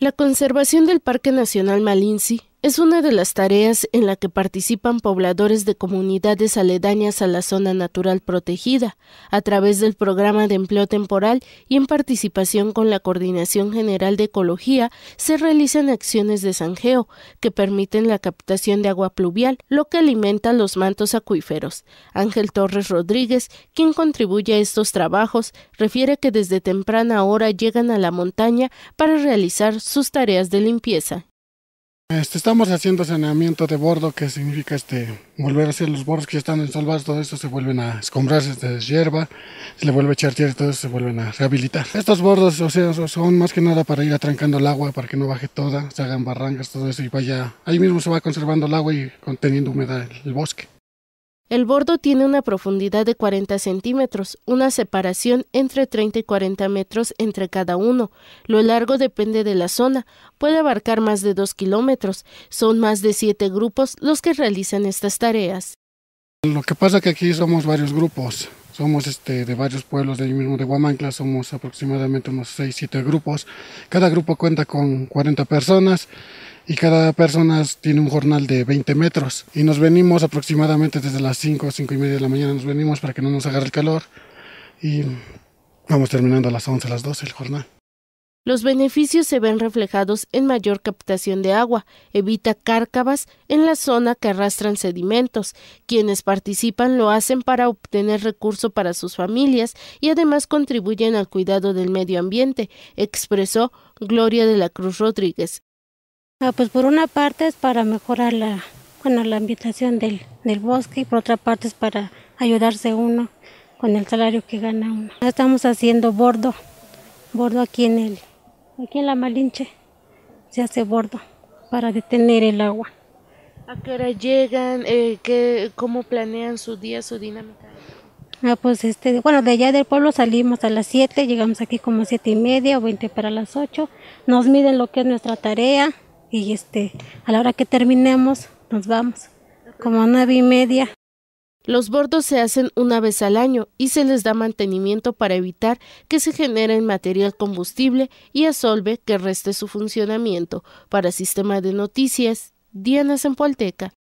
La conservación del Parque Nacional Malinzi es una de las tareas en la que participan pobladores de comunidades aledañas a la zona natural protegida, a través del programa de empleo temporal y en participación con la Coordinación General de Ecología, se realizan acciones de sanjeo, que permiten la captación de agua pluvial, lo que alimenta los mantos acuíferos. Ángel Torres Rodríguez, quien contribuye a estos trabajos, refiere que desde temprana hora llegan a la montaña para realizar sus tareas de limpieza este, estamos haciendo saneamiento de bordo, que significa este, volver a hacer los bordos que ya están ensalvados, todo eso se vuelven a escombrar, se deshierva, se le vuelve a echar tierra y todo eso se vuelven a rehabilitar. Estos bordos, o sea, son más que nada para ir atrancando el agua, para que no baje toda, se hagan barrancas, todo eso y vaya, ahí mismo se va conservando el agua y conteniendo humedad el bosque. El bordo tiene una profundidad de 40 centímetros, una separación entre 30 y 40 metros entre cada uno. Lo largo depende de la zona, puede abarcar más de 2 kilómetros. Son más de 7 grupos los que realizan estas tareas. Lo que pasa es que aquí somos varios grupos, somos este, de varios pueblos de mismo de somos aproximadamente unos 6, 7 grupos. Cada grupo cuenta con 40 personas y cada persona tiene un jornal de 20 metros. Y nos venimos aproximadamente desde las 5, 5 y media de la mañana, nos venimos para que no nos agarre el calor y vamos terminando a las 11, a las 12 el jornal. Los beneficios se ven reflejados en mayor captación de agua, evita cárcavas en la zona que arrastran sedimentos. Quienes participan lo hacen para obtener recurso para sus familias y además contribuyen al cuidado del medio ambiente, expresó Gloria de la Cruz Rodríguez, Ah, pues por una parte es para mejorar la, bueno, la ambientación del, bosque y por otra parte es para ayudarse uno con el salario que gana uno. Estamos haciendo bordo, bordo aquí en el, aquí en la Malinche, se hace bordo para detener el agua. ¿A qué hora llegan? Eh, ¿Cómo planean su día, su dinámica? Ah, pues este, bueno, de allá del pueblo salimos a las 7, llegamos aquí como a siete y media o 20 para las 8. Nos miden lo que es nuestra tarea, y este, a la hora que terminemos nos vamos, como a nueve y media. Los bordos se hacen una vez al año y se les da mantenimiento para evitar que se genere material combustible y asolve que reste su funcionamiento. Para Sistema de Noticias, Diana Zempolteca.